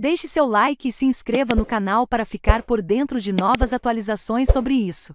Deixe seu like e se inscreva no canal para ficar por dentro de novas atualizações sobre isso.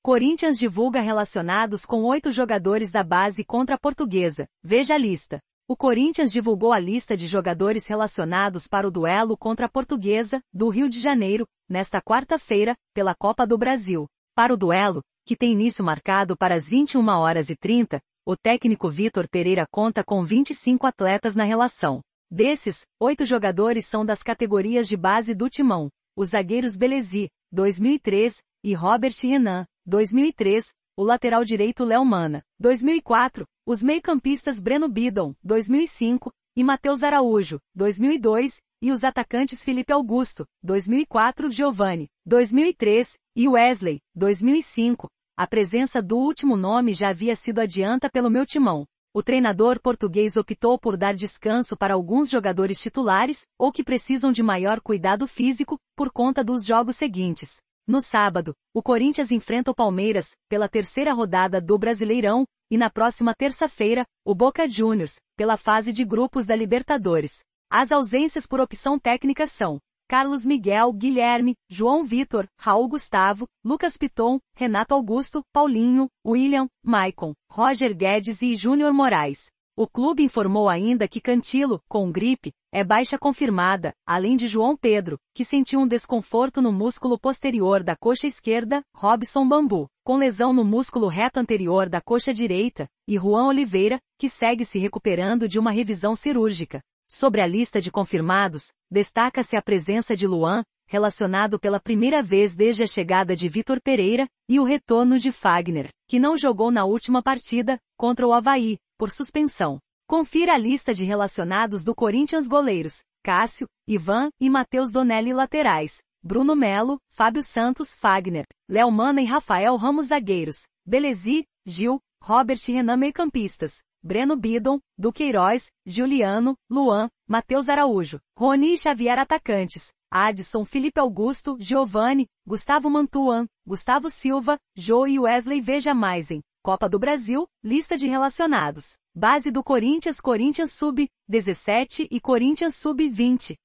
Corinthians divulga relacionados com oito jogadores da base contra a portuguesa. Veja a lista. O Corinthians divulgou a lista de jogadores relacionados para o duelo contra a portuguesa, do Rio de Janeiro, nesta quarta-feira, pela Copa do Brasil. Para o duelo, que tem início marcado para as 21 horas e 30, o técnico Vitor Pereira conta com 25 atletas na relação. Desses, oito jogadores são das categorias de base do Timão, os zagueiros Belezi, 2003, e Robert Renan, 2003, o lateral direito Léo Mana, 2004, os meio-campistas Breno Bidon, 2005, e Matheus Araújo, 2002, e os atacantes Felipe Augusto, 2004, Giovanni, 2003, e Wesley, 2005. A presença do último nome já havia sido adianta pelo meu timão, o treinador português optou por dar descanso para alguns jogadores titulares, ou que precisam de maior cuidado físico, por conta dos jogos seguintes. No sábado, o Corinthians enfrenta o Palmeiras, pela terceira rodada do Brasileirão, e na próxima terça-feira, o Boca Juniors, pela fase de grupos da Libertadores. As ausências por opção técnica são Carlos Miguel, Guilherme, João Vitor, Raul Gustavo, Lucas Piton, Renato Augusto, Paulinho, William, Maicon, Roger Guedes e Júnior Moraes. O clube informou ainda que Cantilo, com gripe, é baixa confirmada, além de João Pedro, que sentiu um desconforto no músculo posterior da coxa esquerda, Robson Bambu, com lesão no músculo reto anterior da coxa direita, e Juan Oliveira, que segue se recuperando de uma revisão cirúrgica. Sobre a lista de confirmados, destaca-se a presença de Luan, relacionado pela primeira vez desde a chegada de Vitor Pereira, e o retorno de Fagner, que não jogou na última partida, contra o Havaí, por suspensão. Confira a lista de relacionados do Corinthians goleiros, Cássio, Ivan e Matheus Donelli laterais, Bruno Melo, Fábio Santos Fagner, Léo Mana e Rafael Ramos zagueiros, Belezi, Gil, Robert e Renan meio-campistas, Breno Bidon, Duqueiroz, Juliano, Luan, Matheus Araújo, Rony e Xavier Atacantes, Adson Felipe Augusto, Giovanni, Gustavo Mantuan, Gustavo Silva, Joe e Wesley Veja mais em Copa do Brasil, lista de relacionados. Base do Corinthians Corinthians Sub-17 e Corinthians Sub-20.